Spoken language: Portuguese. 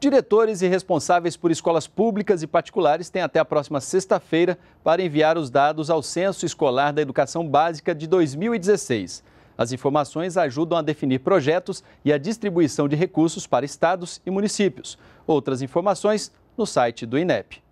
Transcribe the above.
Diretores e responsáveis por escolas públicas e particulares têm até a próxima sexta-feira para enviar os dados ao Censo Escolar da Educação Básica de 2016. As informações ajudam a definir projetos e a distribuição de recursos para estados e municípios. Outras informações no site do INEP.